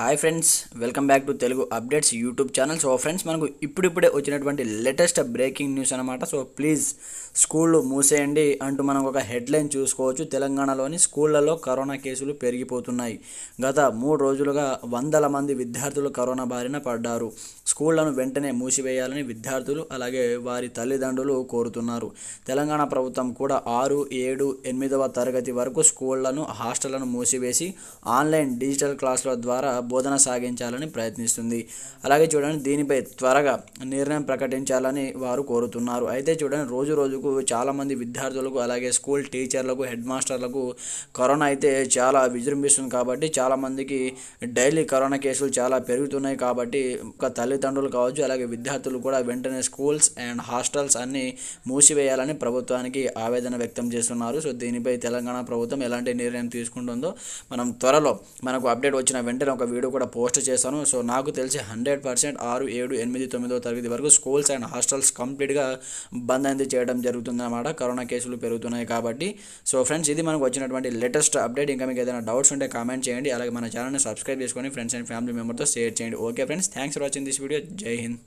hi friends welcome back to Telugu updates YouTube channel so friends మనకు ఇప్పుడిప్పుడే వచ్చినటువంటి latest breaking news అనమాట so please స్కూళ్ళు మూసేయండి అంటూ మనం ఒక హెడ్లైన్ చూసుకోవచ్చు తెలంగాణలోని స్కూళ్లలో కరోనా కేసులు పెరిగిపోతున్నాయి గత మూడు రోజులుగా వందల మంది విద్యార్థులు కరోనా బారిన పడ్డారు స్కూళ్లను వెంటనే మూసివేయాలని విద్యార్థులు అలాగే వారి తల్లిదండ్రులు కోరుతున్నారు తెలంగాణ ప్రభుత్వం కూడా ఆరు ఏడు ఎనిమిదవ తరగతి వరకు స్కూళ్లను హాస్టళ్లను మూసివేసి ఆన్లైన్ డిజిటల్ క్లాసుల ద్వారా బోధన సాగించాలని ప్రయత్నిస్తుంది అలాగే చూడండి దీనిపై త్వరగా నిర్ణయం ప్రకటించాలని వారు కోరుతున్నారు అయితే చూడండి రోజు రోజుకు చాలామంది విద్యార్థులకు అలాగే స్కూల్ టీచర్లకు హెడ్ మాస్టర్లకు కరోనా అయితే చాలా విజృంభిస్తుంది కాబట్టి చాలామందికి డైలీ కరోనా కేసులు చాలా పెరుగుతున్నాయి కాబట్టి ఒక తల్లిదండ్రులు కావచ్చు అలాగే విద్యార్థులు కూడా వెంటనే స్కూల్స్ అండ్ హాస్టల్స్ అన్నీ మూసివేయాలని ప్రభుత్వానికి ఆవేదన వ్యక్తం చేస్తున్నారు సో దీనిపై తెలంగాణ ప్రభుత్వం ఎలాంటి నిర్ణయం తీసుకుంటుందో మనం త్వరలో మనకు అప్డేట్ వచ్చిన వెంటనే ఒక వీడియో కూడా పోస్ట్ చేశాను సో నాకు తెలిసి హండ్రెడ్ పర్సెంట్ ఆరు ఏడు ఎనిమిది తొమ్మిదో తరగతి వరకు స్కూల్స్ అండ్ హాస్టల్స్ కంప్లీట్గా బంద్ అనేది చేయడం జరుగుతుందన్నమాట కరోనా కేసులు పెరుగుతున్నాయి కాబట్టి సో ఫ్రెండ్స్ ఇది మనకు వచ్చినటువంటి లేటెస్ట్ అప్డేట్ ఇంకా మీకు ఏదైనా డౌట్స్ ఉంటే కామెంట్ చేయండి అలాగే మన ఛానల్ని సబ్స్క్రైబ్ చేసుకొని ఫ్రెండ్స్ అండ్ ఫ్యామిలీ మెంబర్తో షేర్ చేయండి okay friends thanks for watching this video జై హింద్